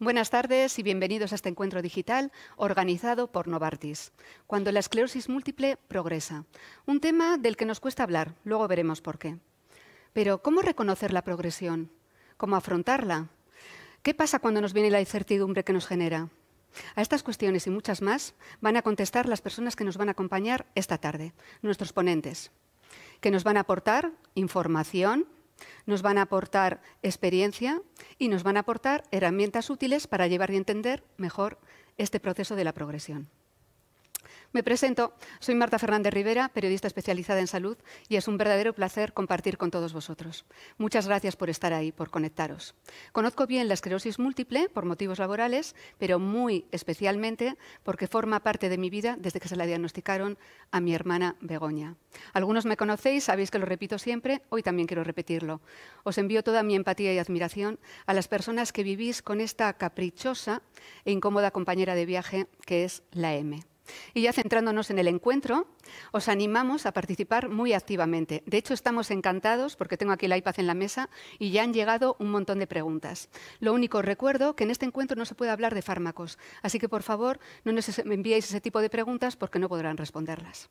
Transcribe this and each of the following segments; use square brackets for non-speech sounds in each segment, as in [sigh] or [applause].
Buenas tardes y bienvenidos a este encuentro digital organizado por Novartis, cuando la esclerosis múltiple progresa. Un tema del que nos cuesta hablar, luego veremos por qué. Pero, ¿cómo reconocer la progresión? ¿Cómo afrontarla? ¿Qué pasa cuando nos viene la incertidumbre que nos genera? A estas cuestiones y muchas más van a contestar las personas que nos van a acompañar esta tarde, nuestros ponentes, que nos van a aportar información, nos van a aportar experiencia y nos van a aportar herramientas útiles para llevar y entender mejor este proceso de la progresión. Me presento, soy Marta Fernández Rivera, periodista especializada en salud, y es un verdadero placer compartir con todos vosotros. Muchas gracias por estar ahí, por conectaros. Conozco bien la esclerosis múltiple por motivos laborales, pero muy especialmente porque forma parte de mi vida desde que se la diagnosticaron a mi hermana Begoña. Algunos me conocéis, sabéis que lo repito siempre, hoy también quiero repetirlo. Os envío toda mi empatía y admiración a las personas que vivís con esta caprichosa e incómoda compañera de viaje que es la M. Y ya centrándonos en el encuentro, os animamos a participar muy activamente. De hecho, estamos encantados porque tengo aquí el iPad en la mesa y ya han llegado un montón de preguntas. Lo único, recuerdo que en este encuentro no se puede hablar de fármacos, así que por favor no nos enviéis ese tipo de preguntas porque no podrán responderlas.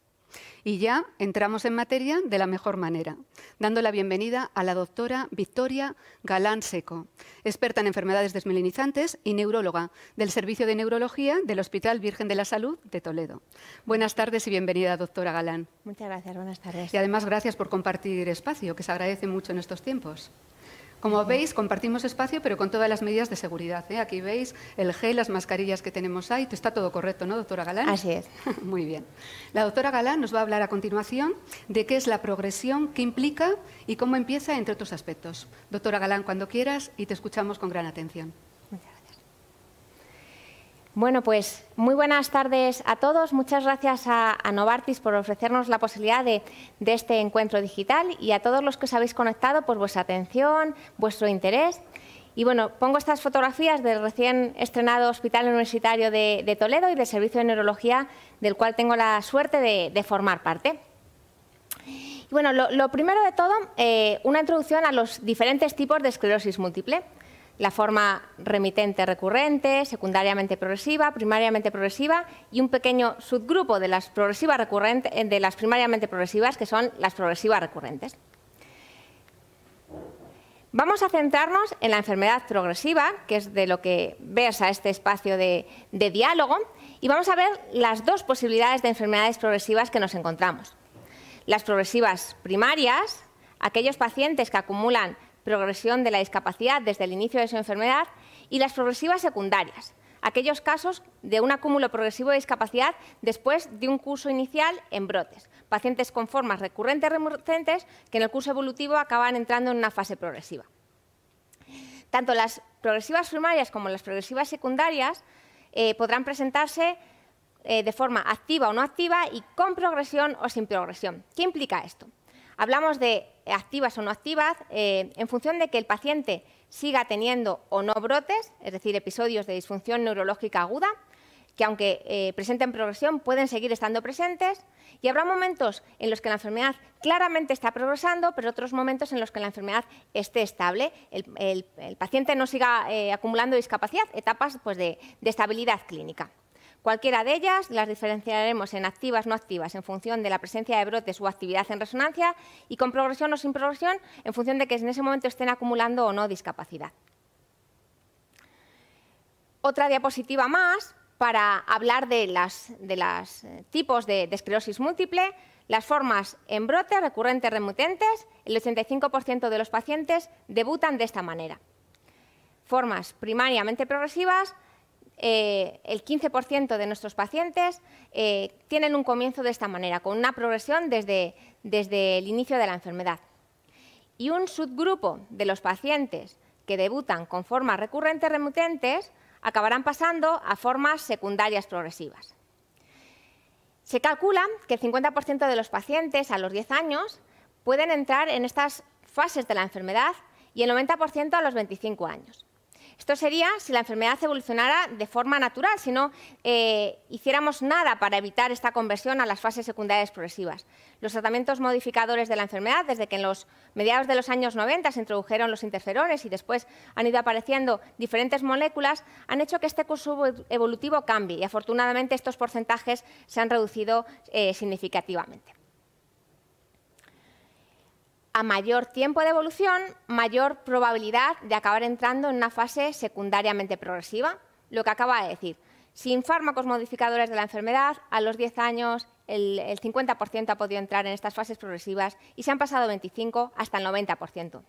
Y ya entramos en materia de la mejor manera, dando la bienvenida a la doctora Victoria Galán Seco, experta en enfermedades desmelinizantes y neuróloga del Servicio de Neurología del Hospital Virgen de la Salud de Toledo. Buenas tardes y bienvenida, doctora Galán. Muchas gracias, buenas tardes. Y además gracias por compartir espacio, que se agradece mucho en estos tiempos. Como veis, compartimos espacio, pero con todas las medidas de seguridad. ¿eh? Aquí veis el gel, las mascarillas que tenemos ahí. Está todo correcto, ¿no, doctora Galán? Así es. [laughs] Muy bien. La doctora Galán nos va a hablar a continuación de qué es la progresión, qué implica y cómo empieza, entre otros aspectos. Doctora Galán, cuando quieras y te escuchamos con gran atención. Bueno, pues muy buenas tardes a todos. Muchas gracias a, Novartis por ofrecernos la posibilidad de, este encuentro digital y a todos los que os habéis conectado por vuestra atención, vuestro interés. Y bueno, pongo estas fotografías del recién estrenado Hospital Universitario de, Toledo y del Servicio de Neurología, del cual tengo la suerte de, formar parte. Y bueno, lo, primero de todo, eh, una introducción a los diferentes tipos de esclerosis múltiple la forma remitente recurrente, secundariamente progresiva, primariamente progresiva y un pequeño subgrupo de las, progresivas eh, de las primariamente progresivas que son las progresivas recurrentes. Vamos a centrarnos en la enfermedad progresiva, que es de lo que versa este espacio de diálogo, y vamos a ver las dos posibilidades de enfermedades progresivas que nos encontramos. Las progresivas primarias, aquellos pacientes que acumulan progresión de la discapacidad desde el inicio de su enfermedad y las progresivas secundarias, aquellos casos de un acúmulo progresivo de discapacidad después de un curso inicial en brotes, pacientes con formas recurrentes remocentes que en el curso evolutivo acaban entrando en una fase progresiva. Tanto las progresivas primarias como las progresivas secundarias eh, podrán presentarse eh, de forma activa o no activa y con progresión o sin progresión. ¿Qué implica esto? Hablamos de activas o no activas eh, en función de que el paciente siga teniendo o no brotes, es decir, episodios de disfunción neurológica aguda, que aunque eh, presenten progresión pueden seguir estando presentes y habrá momentos en los que la enfermedad claramente está progresando, pero otros momentos en los que la enfermedad esté estable, el, paciente no siga eh, acumulando discapacidad, etapas pues, de estabilidad clínica. Cualquiera de ellas las diferenciaremos en activas, no activas, en función de la presencia de brotes o actividad en resonancia y con progresión o sin progresión, en función de que en ese momento estén acumulando o no discapacidad. Otra diapositiva más para hablar de los eh, tipos de, esclerosis múltiple. Las formas en brotes, recurrentes, remutentes, el 85% de los pacientes debutan de esta manera. Formas primariamente progresivas, eh, el 15% de nuestros pacientes eh, tienen un comienzo de esta manera, con una progresión desde, el inicio de la enfermedad. Y un subgrupo de los pacientes que debutan con formas recurrentes remitentes acabarán pasando a formas secundarias progresivas. Se calcula que el 50% de los pacientes a los 10 años pueden entrar en estas fases de la enfermedad y el 90% a los 25 años. Esto sería si la enfermedad evolucionara de forma natural, si no eh, hiciéramos nada para evitar esta conversión a las fases secundarias progresivas. Los tratamientos modificadores de la enfermedad, desde que en los mediados de los años 90 se introdujeron los interferones y después han ido apareciendo diferentes moléculas, han hecho que este curso evolutivo cambie y afortunadamente estos porcentajes se han reducido eh, significativamente a mayor tiempo de evolución, mayor probabilidad de acabar entrando en una fase secundariamente progresiva, lo que acaba de decir. Sin fármacos modificadores de la enfermedad, a los 10 años el, 50% ha podido entrar en estas fases progresivas y se han pasado 25 hasta el 90%.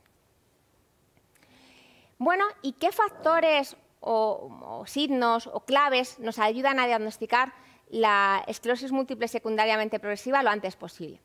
Bueno, ¿y qué factores o signos o claves nos ayudan a diagnosticar la esclerosis múltiple secundariamente progresiva lo antes posible?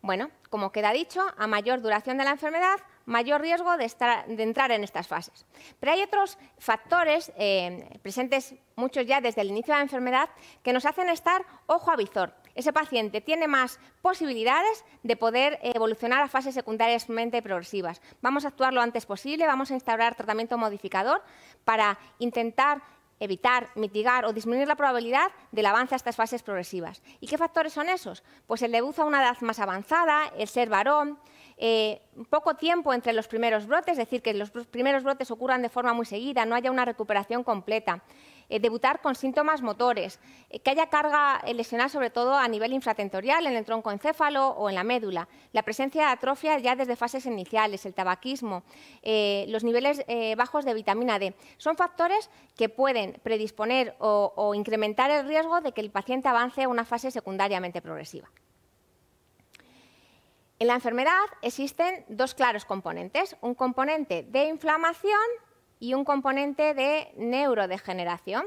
Bueno, como queda dicho, a mayor duración de la enfermedad, mayor riesgo de, entrar en estas fases. Pero hay otros factores eh, presentes muchos ya desde el inicio de la enfermedad que nos hacen estar ojo a visor. Ese paciente tiene más posibilidades de poder evolucionar a fases secundariamente progresivas. Vamos a actuar lo antes posible, vamos a instaurar tratamiento modificador para intentar evitar, mitigar o disminuir la probabilidad del avance a estas fases progresivas. ¿Y qué factores son esos? Pues el debut a una edad más avanzada, el ser varón, eh, poco tiempo entre los primeros brotes, es decir, que los primeros brotes ocurran de forma muy seguida, no haya una recuperación completa. Eh, debutar con síntomas motores, eh, que haya carga eh, lesional sobre todo a nivel infratentorial, en el tronco encéfalo o en la médula, la presencia de atrofia ya desde fases iniciales, el tabaquismo, los niveles bajos de vitamina D. Son factores que pueden predisponer o incrementar el riesgo de que el paciente avance a una fase secundariamente progresiva. En la enfermedad existen dos claros componentes, un componente de inflamación y un componente de neurodegeneración.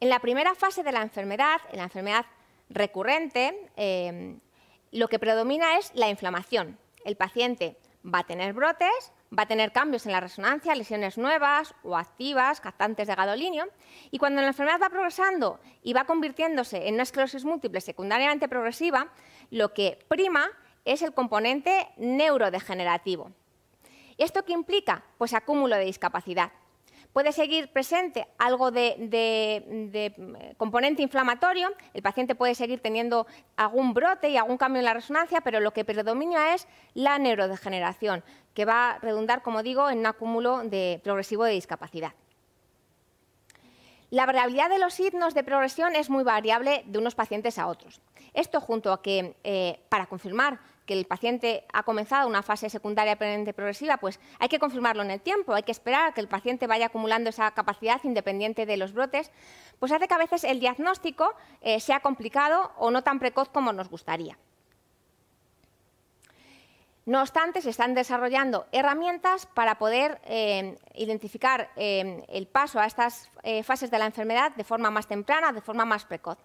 En la primera fase de la enfermedad, en la enfermedad recurrente, em, lo que predomina es la inflamación. El paciente va a tener brotes, va a tener cambios en la resonancia, lesiones nuevas o activas, captantes de gadolinio, y cuando la enfermedad va progresando y va convirtiéndose en una esclerosis múltiple secundariamente progresiva, lo que prima es el componente neurodegenerativo. ¿Y esto qué implica? Pues acúmulo de discapacidad. Puede seguir presente algo de, mm, componente inflamatorio, el paciente puede seguir teniendo algún brote y algún cambio en la resonancia, pero lo que predomina es la neurodegeneración, que va a redundar, como digo, en un acúmulo de, progresivo de discapacidad. La variabilidad de los signos de progresión es muy variable de unos pacientes a otros. Esto junto a que, eh, para confirmar que el paciente ha comenzado una fase secundaria permanente progresiva, pues hay que confirmarlo en el tiempo, hay que esperar a que el paciente vaya acumulando esa capacidad independiente de los brotes, pues hace que a veces el diagnóstico eh, sea complicado o no tan precoz como nos gustaría. No obstante, se están desarrollando herramientas para poder eh, identificar eh, el paso a estas fases de la enfermedad de forma más temprana, de forma más precoz.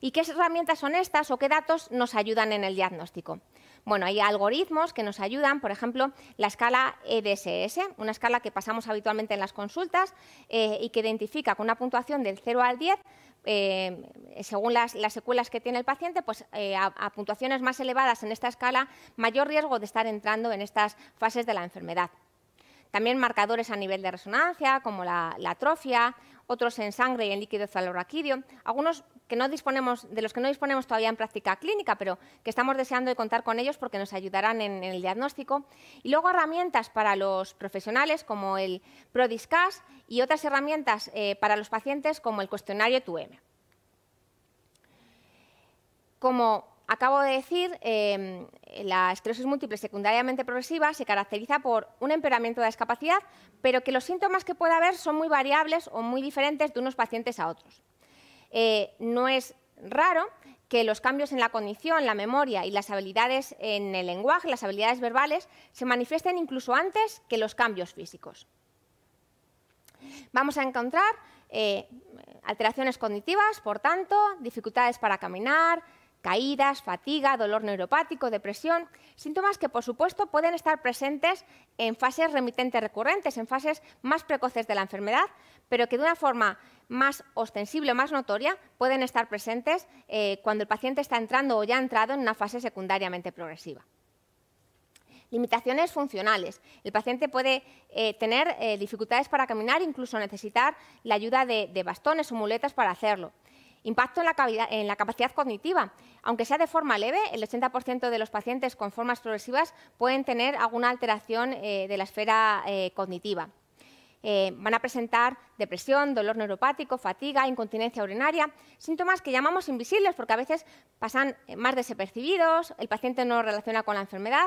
¿Y qué herramientas son estas o qué datos nos ayudan en el diagnóstico? Bueno, hay algoritmos que nos ayudan, por ejemplo, la escala EDSS, una escala que pasamos habitualmente en las consultas eh, y que identifica con una puntuación del 0 al 10 eh, según las, secuelas que tiene el paciente, pues eh, a, puntuaciones más elevadas en esta escala, mayor riesgo de estar entrando en estas fases de la enfermedad. También marcadores a nivel de resonancia, como la atrofia otros en sangre y en líquido cefalorraquídeo, algunos que no disponemos, de los que no disponemos todavía en práctica clínica, pero que estamos deseando de contar con ellos porque nos ayudarán en, el diagnóstico. Y luego herramientas para los profesionales como el ProDiscas y otras herramientas eh, para los pacientes como el cuestionario TUM. Como acabo de decir, eh, la esclerosis múltiple secundariamente progresiva se caracteriza por un empeoramiento de la discapacidad, pero que los síntomas que puede haber son muy variables o muy diferentes de unos pacientes a otros. Eh, no es raro que los cambios en la condición, la memoria y las habilidades en el lenguaje, las habilidades verbales, se manifiesten incluso antes que los cambios físicos. Vamos a encontrar eh, alteraciones cognitivas, por tanto, dificultades para caminar, caídas, fatiga, dolor neuropático, depresión, síntomas que por supuesto pueden estar presentes en fases remitentes recurrentes, en fases más precoces de la enfermedad, pero que de una forma más ostensible, más notoria, pueden estar presentes eh, cuando el paciente está entrando o ya ha entrado en una fase secundariamente progresiva. Limitaciones funcionales. El paciente puede eh, tener eh, dificultades para caminar, incluso necesitar la ayuda de bastones o muletas para hacerlo. Impacto en la, capacidad cognitiva. Aunque sea de forma leve, el 80% de los pacientes con formas progresivas pueden tener alguna alteración eh, de la esfera eh, cognitiva. Eh, van a presentar depresión, dolor neuropático, fatiga, incontinencia urinaria, síntomas que llamamos invisibles porque a veces pasan más desapercibidos, el paciente no relaciona con la enfermedad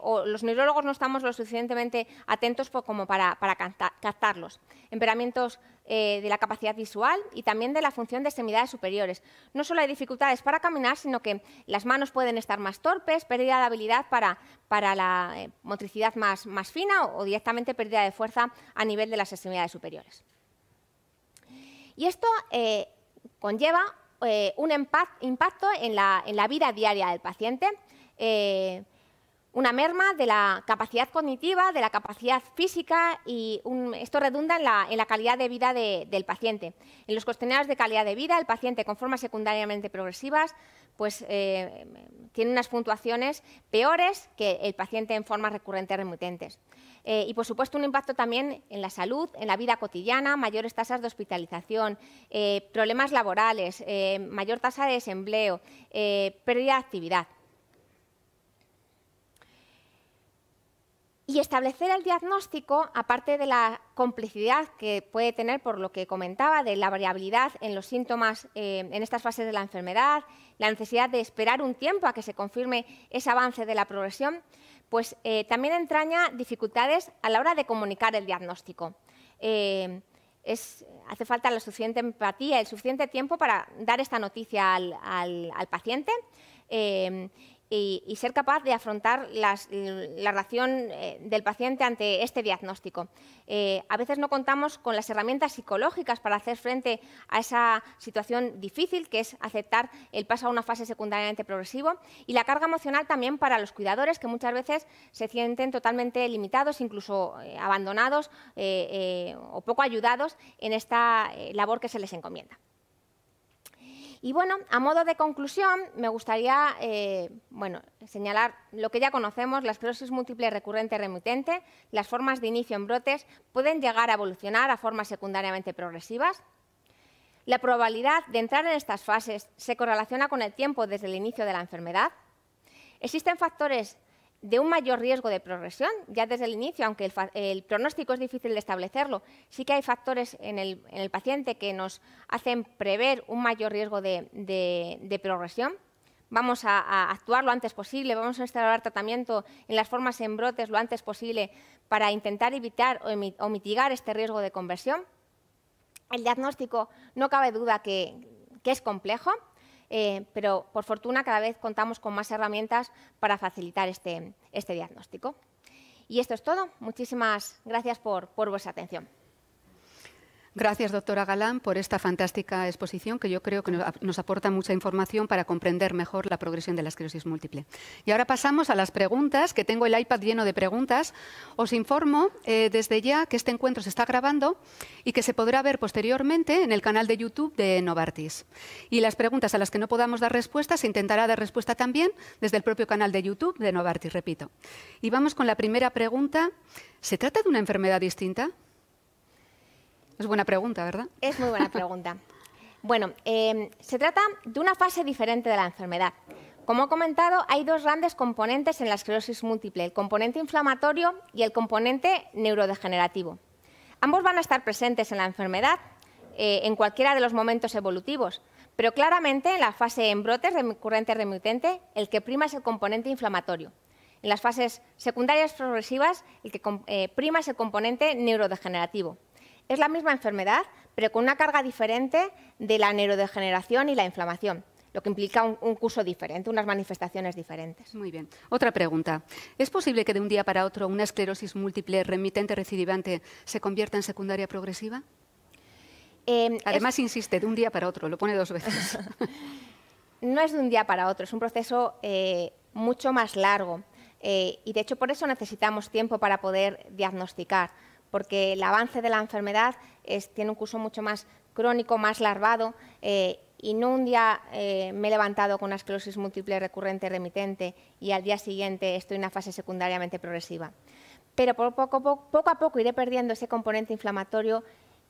o los neurólogos no estamos lo suficientemente atentos como para, para captarlos. Emperamientos eh, de la capacidad visual y también de la función de extremidades superiores. No solo hay dificultades para caminar, sino que las manos pueden estar más torpes, pérdida de habilidad para, la eh, motricidad más, fina o, directamente pérdida de fuerza a nivel de las extremidades superiores. Y esto eh, conlleva un impacto en la, en la, vida diaria del paciente una merma de la capacidad cognitiva, de la capacidad física y esto redunda en la, calidad de vida del paciente. En los cuestionarios de calidad de vida, el paciente con formas secundariamente progresivas pues, eh, tiene unas puntuaciones peores que el paciente en formas recurrentes remitentes. Eh, y, por supuesto, un impacto también en la salud, en la vida cotidiana, mayores tasas de hospitalización, eh, problemas laborales, mayor tasa de desempleo, pérdida de actividad. Y establecer el diagnóstico, aparte de la complicidad que puede tener por lo que comentaba, de la variabilidad en los síntomas eh, en estas fases de la enfermedad, la necesidad de esperar un tiempo a que se confirme ese avance de la progresión, pues eh, también entraña dificultades a la hora de comunicar el diagnóstico. Eh, hace falta la suficiente empatía, el suficiente tiempo para dar esta noticia al, paciente y, ser capaz de afrontar la relación eh, del paciente ante este diagnóstico. Eh, a veces no contamos con las herramientas psicológicas para hacer frente a esa situación difícil que es aceptar el paso a una fase secundariamente progresiva y la carga emocional también para los cuidadores que muchas veces se sienten totalmente limitados, incluso eh, abandonados o poco ayudados en esta labor que se les encomienda. Y bueno, a modo de conclusión, me gustaría eh, señalar lo que ya conocemos, la esclerosis múltiple recurrente remitente, las formas de inicio en brotes pueden llegar a evolucionar a formas secundariamente progresivas. La probabilidad de entrar en estas fases se correlaciona con el tiempo desde el inicio de la enfermedad. Existen factores de un mayor riesgo de progresión ya desde el inicio, aunque el, pronóstico es difícil de establecerlo. Sí que hay factores en el, paciente que nos hacen prever un mayor riesgo de, progresión. Vamos a, actuar lo antes posible, vamos a instalar tratamiento en las formas en brotes lo antes posible para intentar evitar o, mitigar este riesgo de conversión. El diagnóstico no cabe duda que es complejo eh, pero por fortuna cada vez contamos con más herramientas para facilitar este, este diagnóstico. Y esto es todo. Muchísimas gracias por vuestra atención. Gracias, doctora Galán, por esta fantástica exposición que yo creo que nos aporta mucha información para comprender mejor la progresión de la esclerosis múltiple. Y ahora pasamos a las preguntas, que tengo el iPad lleno de preguntas. Os informo eh, desde ya que este encuentro se está grabando y que se podrá ver posteriormente en el canal de YouTube de Novartis. Y las preguntas a las que no podamos dar respuesta se intentará dar respuesta también desde el propio canal de YouTube de Novartis, repito. Y vamos con la primera pregunta. ¿Se trata de una enfermedad distinta? Es buena pregunta, ¿verdad? Es muy buena pregunta. bueno, em, se trata de una fase diferente de la enfermedad. Como he comentado, hay dos grandes componentes en la esclerosis múltiple, el componente inflamatorio y el componente neurodegenerativo. Ambos van a estar presentes en la enfermedad eh, en cualquiera de los momentos evolutivos, pero claramente en la fase en brotes recurrente remitente el que prima es el componente inflamatorio. En las fases secundarias progresivas el que eh, prima es el componente neurodegenerativo es la misma enfermedad, pero con una carga diferente de la neurodegeneración y la inflamación lo que implica un, curso diferente, unas manifestaciones diferentes. Muy bien. Otra pregunta. ¿Es posible que de un día para otro una esclerosis múltiple remitente recidivante se convierta en secundaria progresiva? Em, Además, insiste, de un día para otro, lo pone dos veces. [laughs] no es de un día para otro, es un proceso eh, mucho más largo. Eh, y de hecho por eso necesitamos tiempo para poder diagnosticar porque el avance de la enfermedad tiene un curso mucho más crónico, más larvado, eh, y no un día eh, me he levantado con una esclerosis múltiple recurrente remitente y al día siguiente estoy en una fase secundariamente progresiva. Pero poco, a poco iré perdiendo ese componente inflamatorio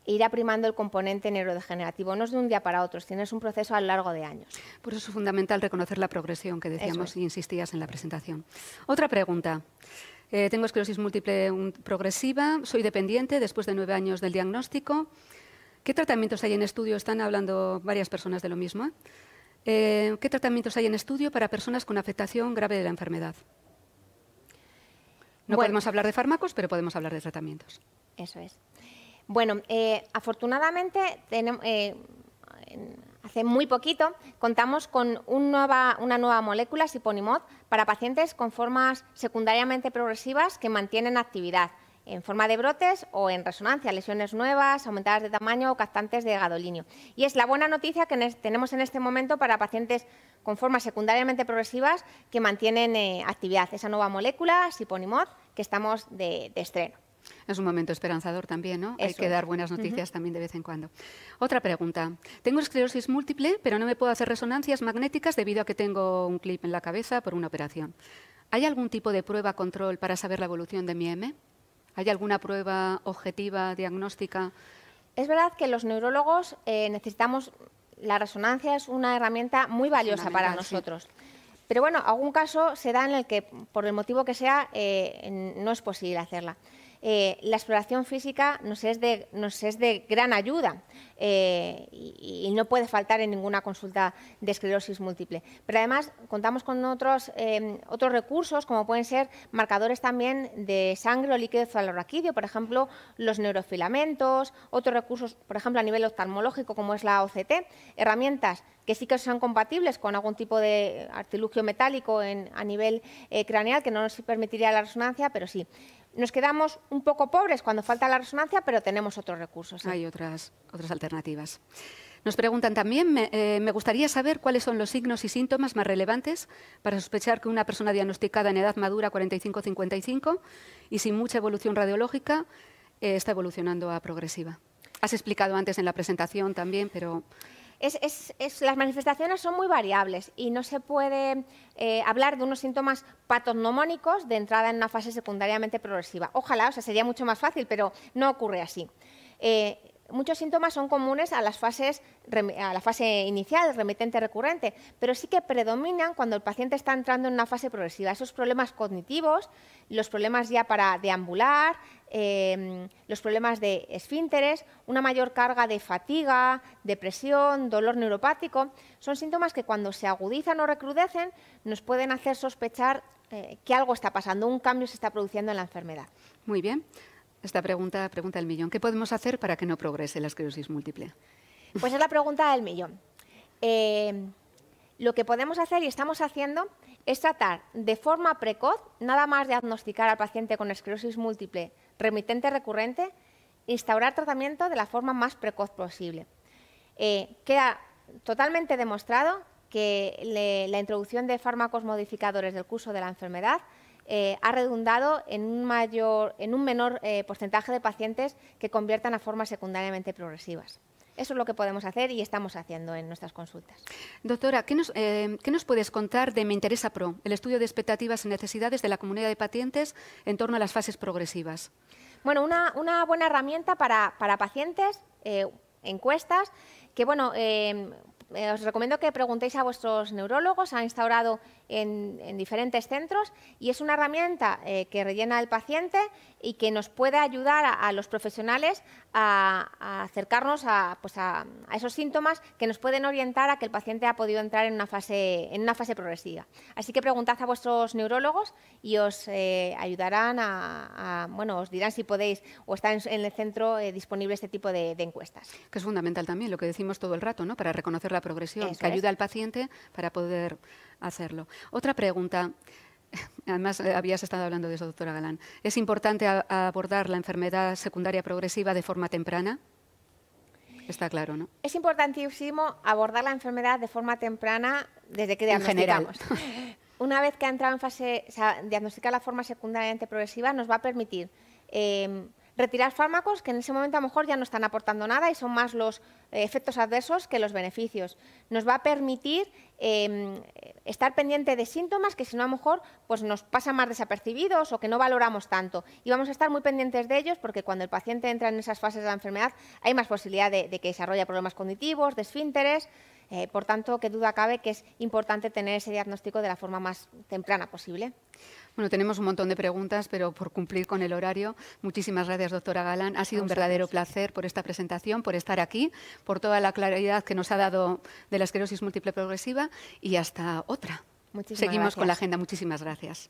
e irá primando el componente neurodegenerativo. No es de un día para otro, sino es un proceso a lo largo de años. Por eso es fundamental reconocer la progresión que decíamos y e insistías en la presentación. Otra pregunta. Eh, tengo esclerosis múltiple mm, progresiva, soy dependiente después de nueve años del diagnóstico. ¿Qué tratamientos hay en estudio? Están hablando varias personas de lo mismo. ¿eh? eh qué tratamientos hay en estudio para personas con afectación grave de la enfermedad? No podemos hablar de fármacos, pero podemos hablar de tratamientos. Eso es. Bueno, eh, afortunadamente tenemos, Hace muy poquito contamos con una nueva molécula, siponimod, para pacientes con formas secundariamente progresivas que mantienen actividad en forma de brotes o en resonancia, lesiones nuevas, aumentadas de tamaño o captantes de gadolinio. Y es la buena noticia que tenemos en este momento para pacientes con formas secundariamente progresivas que mantienen eh, actividad. Esa nueva molécula, siponimod, que estamos de estreno. Es un momento esperanzador también, ¿no? Hay que dar buenas noticias también de vez en cuando. Otra pregunta. Tengo esclerosis múltiple, pero no me puedo hacer resonancias magnéticas debido a que tengo un clip en la cabeza por una operación. ¿Hay algún tipo de prueba control para saber la evolución de mi M? ¿Hay alguna prueba objetiva, diagnóstica? Es verdad que los neurólogos eh, necesitamos, la resonancia es una herramienta muy valiosa para nosotros. Pero bueno, algún caso se da en el que, por el motivo que sea, eh, no es posible hacerla. Eh, la exploración física nos es de, es de gran ayuda eh, y, no puede faltar en ninguna consulta de esclerosis múltiple. Pero además contamos con otros, em, otros recursos, como pueden ser marcadores también de sangre o líquido cefalorraquídeo, por ejemplo, los neurofilamentos, otros recursos, por ejemplo, a nivel oftalmológico, como es la OCT, herramientas que sí que son compatibles con algún tipo de artilugio metálico en, a nivel eh, craneal, que no nos permitiría la resonancia, pero sí nos quedamos un poco pobres cuando falta la resonancia, pero tenemos otros recursos. ¿eh? Hay otras, otras alternativas. Nos preguntan también, eh, me, gustaría saber cuáles son los signos y síntomas más relevantes para sospechar que una persona diagnosticada en edad madura 45-55 y sin mucha evolución radiológica eh, está evolucionando a progresiva. Has explicado antes en la presentación también, pero es, las manifestaciones son muy variables y no se puede eh, hablar de unos síntomas patognomónicos de entrada en una fase secundariamente progresiva. Ojalá, o sea, sería mucho más fácil, pero no ocurre así. Eh, Muchos síntomas son comunes a, las fases, a la fase inicial, remitente recurrente, pero sí que predominan cuando el paciente está entrando en una fase progresiva. Esos problemas cognitivos, los problemas ya para deambular, em, los problemas de esfínteres, una mayor carga de fatiga, depresión, dolor neuropático, son síntomas que cuando se agudizan o recrudecen nos pueden hacer sospechar eh, que algo está pasando, un cambio se está produciendo en la enfermedad. Muy bien. Esta pregunta, pregunta del millón. ¿Qué podemos hacer para que no progrese la esclerosis múltiple? Pues es la pregunta del millón. Eh, lo que podemos hacer y estamos haciendo es tratar de forma precoz, nada más diagnosticar al paciente con esclerosis múltiple remitente recurrente, instaurar tratamiento de la forma más precoz posible. Eh, queda totalmente demostrado que la introducción de fármacos modificadores del curso de la enfermedad eh, ha redundado en un, mayor, en un menor eh, porcentaje de pacientes que conviertan a formas secundariamente progresivas. Eso es lo que podemos hacer y estamos haciendo en nuestras consultas. Doctora, ¿qué nos, eh, puedes contar de Me Interesa Pro, el estudio de expectativas y necesidades de la comunidad de pacientes en torno a las fases progresivas? Bueno, una, buena herramienta para, pacientes, encuestas, que bueno, os recomiendo que preguntéis a vuestros neurólogos, ha instaurado en, diferentes centros y es una herramienta eh, que rellena al paciente y que nos puede ayudar a, los profesionales a, acercarnos pues a, esos síntomas que nos pueden orientar a que el paciente ha podido entrar en una fase, en una fase progresiva. Así que preguntad a vuestros neurólogos y os eh, ayudarán a, bueno, os dirán si podéis o está en, el centro eh, disponible este tipo de, encuestas. Que es fundamental también lo que decimos todo el rato, ¿no? Para reconocer la progresión, que ayuda al paciente para poder hacerlo. Otra pregunta. [laughs] Además, eh, habías estado hablando de eso, doctora Galán. ¿Es importante abordar la enfermedad secundaria progresiva de forma temprana? Está claro, ¿no? Es importantísimo abordar la enfermedad de forma temprana desde que diagnosticamos. [laughs] Una vez que ha entrado en fase, o sea, diagnosticar la forma secundariamente progresiva nos va a permitir em, retirar fármacos que en ese momento a lo mejor ya no están aportando nada y son más los eh, efectos adversos que los beneficios. Nos va a permitir em, estar pendiente de síntomas que si no a lo mejor pues nos pasan más desapercibidos o que no valoramos tanto. Y vamos a estar muy pendientes de ellos porque cuando el paciente entra en esas fases de la enfermedad hay más posibilidad de, que desarrolle problemas cognitivos, desfínteres. Eh, por tanto, qué duda cabe que es importante tener ese diagnóstico de la forma más temprana posible. Bueno, tenemos un montón de preguntas, pero por cumplir con el horario, muchísimas gracias, doctora Galán. Ha sido un verdadero placer por esta presentación, por estar aquí, por toda la claridad que nos ha dado de la esclerosis múltiple progresiva y hasta otra. Seguimos con la agenda. Muchísimas gracias.